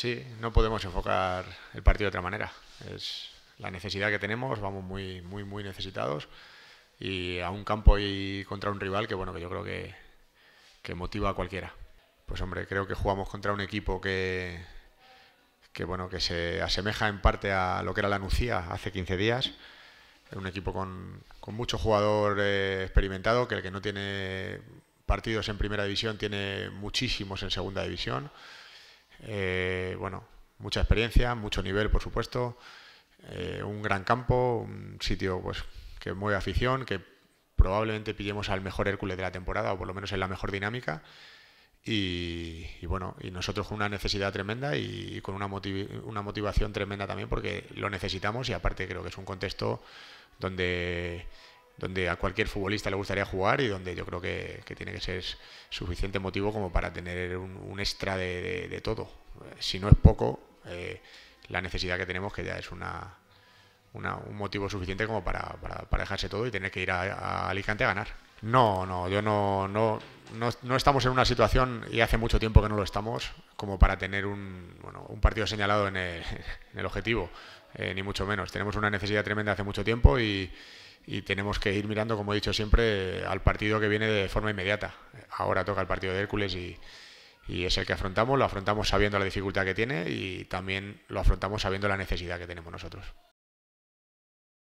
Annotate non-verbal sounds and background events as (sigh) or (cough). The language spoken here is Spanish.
Sí, no podemos enfocar el partido de otra manera. Es la necesidad que tenemos, vamos muy, muy, muy necesitados. Y a un campo y contra un rival que, bueno, que yo creo que, motiva a cualquiera. Pues hombre, creo que jugamos contra un equipo que, bueno, que se asemeja en parte a lo que era la Nucía hace 15 días. Un equipo con, mucho jugador eh, experimentado, que el que no tiene partidos en primera división tiene muchísimos en segunda división. Eh, bueno, mucha experiencia, mucho nivel, por supuesto. Eh, un gran campo, un sitio pues, que mueve afición, que probablemente pillemos al mejor Hércules de la temporada, o por lo menos en la mejor dinámica. Y, bueno, y nosotros con una necesidad tremenda y, con una, una motivación tremenda también, porque lo necesitamos y aparte creo que es un contexto donde donde a cualquier futbolista le gustaría jugar y donde yo creo que, que tiene que ser suficiente motivo como para tener un, extra de, todo. Si no es poco, eh, la necesidad que tenemos que ya es una, un motivo suficiente como para, para, dejarse todo y tener que ir a, Alicante a ganar. No, no, yo no, no, no, no, estamos en una situación, y hace mucho tiempo que no lo estamos, como para tener un, bueno, un partido señalado en el, (laughs) objetivo, eh, ni mucho menos. Tenemos una necesidad tremenda hace mucho tiempo y, y tenemos que ir mirando, como he dicho siempre, al partido que viene de forma inmediata. Ahora toca el partido de Hércules y, y es el que afrontamos, lo afrontamos sabiendo la dificultad que tiene y también lo afrontamos sabiendo la necesidad que tenemos nosotros.